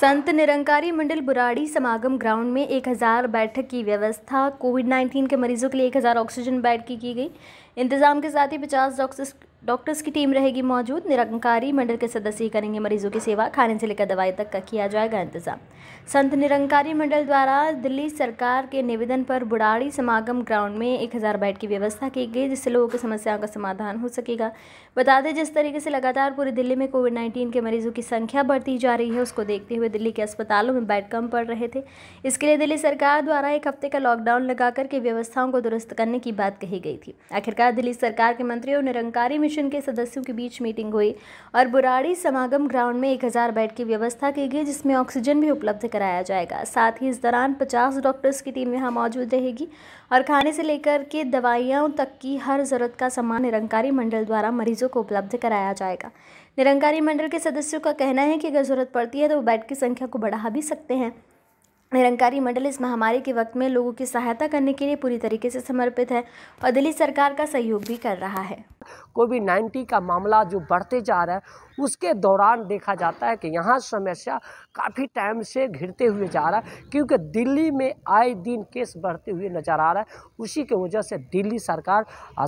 संत निरंकारी मंडल बुराड़ी समागम ग्राउंड में 1000 बैठक की व्यवस्था कोविड 19 के मरीजों के लिए 1000 ऑक्सीजन बेड की की गई इंतजाम के साथ ही 50 डॉक्टर्स डॉक्टर्स की टीम रहेगी मौजूद निरंकारी मंडल के सदस्य ही करेंगे मरीजों की सेवा खाने से लेकर दवाई तक का किया जाएगा इंतजाम संत निरंकारी मंडल द्वारा दिल्ली सरकार के निवेदन पर बुढ़ाड़ी समागम ग्राउंड में 1000 बेड की व्यवस्था की गई जिससे लोगों की समस्याओं का समाधान हो सकेगा बता दें जिस तरीके से लगातार पूरी दिल्ली में कोविड नाइन्टीन के मरीजों की संख्या बढ़ती जा रही है उसको देखते हुए दिल्ली के अस्पतालों में बेड कम पड़ रहे थे इसके लिए दिल्ली सरकार द्वारा एक हफ्ते का लॉकडाउन लगा करके व्यवस्थाओं को दुरुस्त करने की बात कही गई थी आखिरकार दिल्ली सरकार के मंत्री और निरंकारी मिशन के सदस्यों के बीच मीटिंग हुई और बुराड़ी समागम ग्राउंड में 1000 बेड की व्यवस्था की गई जिसमें ऑक्सीजन भी उपलब्ध कराया जाएगा साथ ही इस दौरान पचास डॉक्टर्स की टीम यहाँ मौजूद रहेगी और खाने से लेकर के दवाइयों तक की हर ज़रूरत का सामान निरंकारी मंडल द्वारा मरीजों को उपलब्ध कराया जाएगा निरंकारी मंडल के सदस्यों का कहना है कि अगर ज़रूरत पड़ती है तो वो बेड की संख्या को बढ़ा भी सकते हैं निरंकारी मंडल इस महामारी के वक्त में लोगों की सहायता करने के लिए पूरी तरीके से समर्पित है और दिल्ली सरकार का सहयोग भी कर रहा है कोविड नाइन्टीन का मामला जो बढ़ते जा रहा है उसके दौरान देखा जाता है कि यहाँ समस्या काफ़ी टाइम से घिरते हुए जा रहा है क्योंकि दिल्ली में आए दिन केस बढ़ते हुए नज़र आ रहा है उसी के वजह से दिल्ली सरकार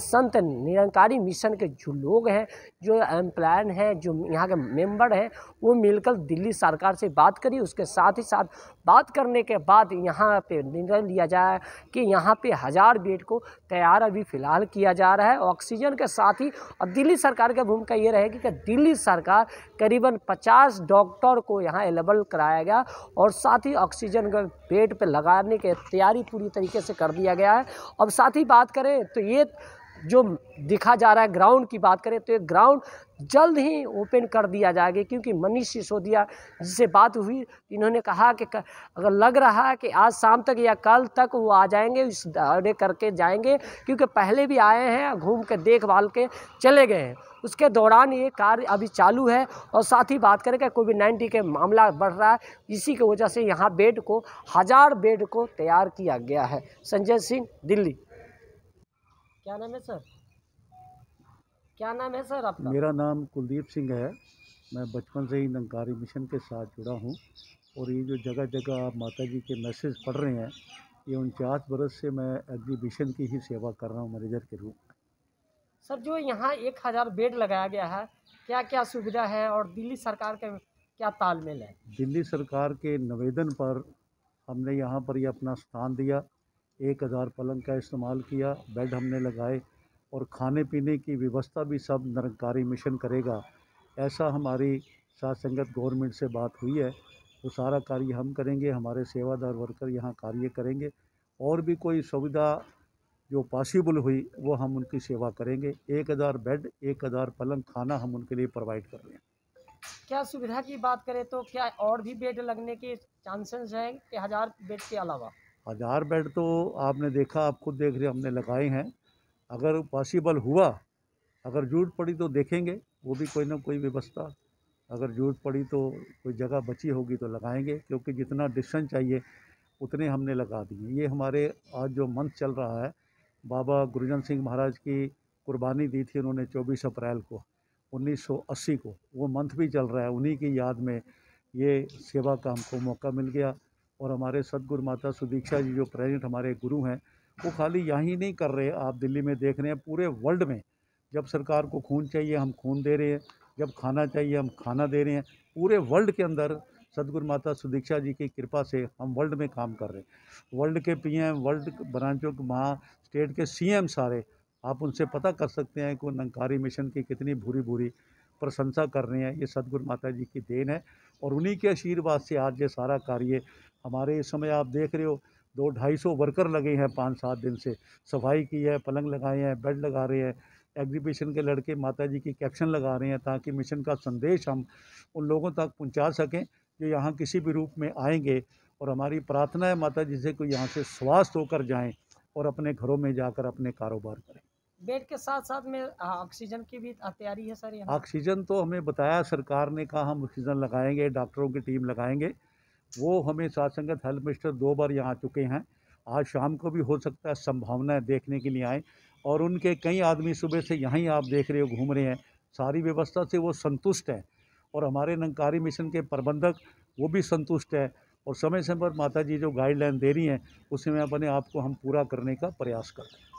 संत निरंकारी मिशन के जो लोग हैं जो एम्प्लॉय हैं जो यहाँ के मेंबर हैं वो मिलकर दिल्ली सरकार से बात करी उसके साथ ही साथ बात करने के बाद यहाँ पे निर्णय लिया जाए कि यहाँ पे हज़ार बेड को तैयार अभी फ़िलहाल किया जा रहा है ऑक्सीजन के साथ साथ ही और दिल्ली सरकार की भूमिका ये रहेगी कि दिल्ली सरकार करीबन पचास डॉक्टर को यहाँ अवेलेबल कराया गया और साथ ही ऑक्सीजन बेड पर लगाने की तैयारी पूरी तरीके से कर दिया गया है अब साथ ही बात करें तो ये जो दिखा जा रहा है ग्राउंड की बात करें तो ये ग्राउंड जल्द ही ओपन कर दिया जाएगा क्योंकि मनीष सिसोदिया जिससे बात हुई इन्होंने कहा कि अगर लग रहा है कि आज शाम तक या कल तक वो आ जाएंगे इस दौरे करके जाएंगे क्योंकि पहले भी आए हैं घूम के देख भाल के चले गए हैं उसके दौरान ये कार्य अभी चालू है और साथ ही बात करें कि कोविड नाइन्टीन के मामला बढ़ रहा है इसी की वजह से यहाँ बेड को हज़ार बेड को तैयार किया गया है संजय सिंह दिल्ली क्या नाम है सर क्या नाम है सर आपका मेरा नाम कुलदीप सिंह है मैं बचपन से ही नंकारी मिशन के साथ जुड़ा हूँ और ये जो जगह जगह आप माता जी के मैसेज पढ़ रहे हैं ये उनचास बरस से मैं एग्जीबिशन की ही सेवा कर रहा हूँ मैनेजर के रूप सर जो यहाँ एक हज़ार बेड लगाया गया है क्या क्या सुविधा है और दिल्ली सरकार के क्या तालमेल है दिल्ली सरकार के निवेदन पर हमने यहाँ पर ये यह अपना स्थान दिया एक हज़ार पलंग का इस्तेमाल किया बेड हमने लगाए और खाने पीने की व्यवस्था भी सब निरंकारी मिशन करेगा ऐसा हमारी सात संगत गवर्नमेंट से बात हुई है वो सारा कार्य हम करेंगे हमारे सेवादार वर्कर यहाँ कार्य करेंगे और भी कोई सुविधा जो पॉसिबल हुई वो हम उनकी सेवा करेंगे एक हज़ार बेड एक हज़ार पलंग खाना हम उनके लिए प्रोवाइड कर रहे हैं क्या सुविधा की बात करें तो क्या और भी बेड लगने के चांसेस हैं कि हज़ार बेड के अलावा हज़ार बेड तो आपने देखा आप खुद देख रहे हमने लगाए हैं अगर पॉसिबल हुआ अगर जरूरत पड़ी तो देखेंगे वो भी कोई ना कोई व्यवस्था अगर जरूरत पड़ी तो कोई जगह बची होगी तो लगाएंगे क्योंकि जितना डिस्टेंस चाहिए उतने हमने लगा दिए ये हमारे आज जो मंथ चल रहा है बाबा गुरुजन सिंह महाराज की कुर्बानी दी थी उन्होंने 24 अप्रैल को 1980 को वो मंथ भी चल रहा है उन्हीं की याद में ये सेवा का हमको मौका मिल गया और हमारे सदगुरु माता सुदीक्षा जी जो प्रेजेंट हमारे गुरु हैं वो खाली यहाँ नहीं कर रहे आप दिल्ली में देख रहे हैं पूरे वर्ल्ड में जब सरकार को खून चाहिए हम खून दे रहे हैं जब खाना चाहिए हम खाना दे रहे हैं पूरे वर्ल्ड के अंदर सदगुरु माता सुदीक्षा जी की कृपा से हम वर्ल्ड में काम कर रहे हैं वर्ल्ड के पीएम वर्ल्ड ब्रांचों के महा स्टेट के सीएम सारे आप उनसे पता कर सकते हैं कि नंकारी मिशन की कितनी भूरी भूरी प्रशंसा कर रहे हैं ये सदगुरु माता जी की देन है और उन्हीं के आशीर्वाद से आज ये सारा कार्य हमारे इस समय आप देख रहे हो दो ढाई सौ वर्कर लगे हैं पाँच सात दिन से सफाई की है पलंग लगाए हैं बेड लगा रहे हैं एग्जीबिशन के लड़के माता जी की कैप्शन लगा रहे हैं ताकि मिशन का संदेश हम उन लोगों तक पहुंचा सकें जो यहाँ किसी भी रूप में आएंगे और हमारी प्रार्थना है माता जी से कोई यहाँ से स्वास्थ्य होकर जाएं और अपने घरों में जाकर अपने कारोबार करें बेड के साथ साथ में हाँ, ऑक्सीजन की भी तैयारी है सर ऑक्सीजन तो हमें बताया सरकार ने कहा हम ऑक्सीजन लगाएंगे डॉक्टरों की टीम लगाएंगे वो हमें साथ संगत हेल्थ मिनिस्टर दो बार यहाँ आ चुके हैं आज शाम को भी हो सकता है संभावना देखने के लिए आए और उनके कई आदमी सुबह से यहाँ आप देख रहे हो घूम रहे हैं सारी व्यवस्था से वो संतुष्ट है और हमारे नंकारी मिशन के प्रबंधक वो भी संतुष्ट है और समय समय पर माता जी जो गाइडलाइन दे रही हैं उसमें अपने आप को हम पूरा करने का प्रयास कर रहे हैं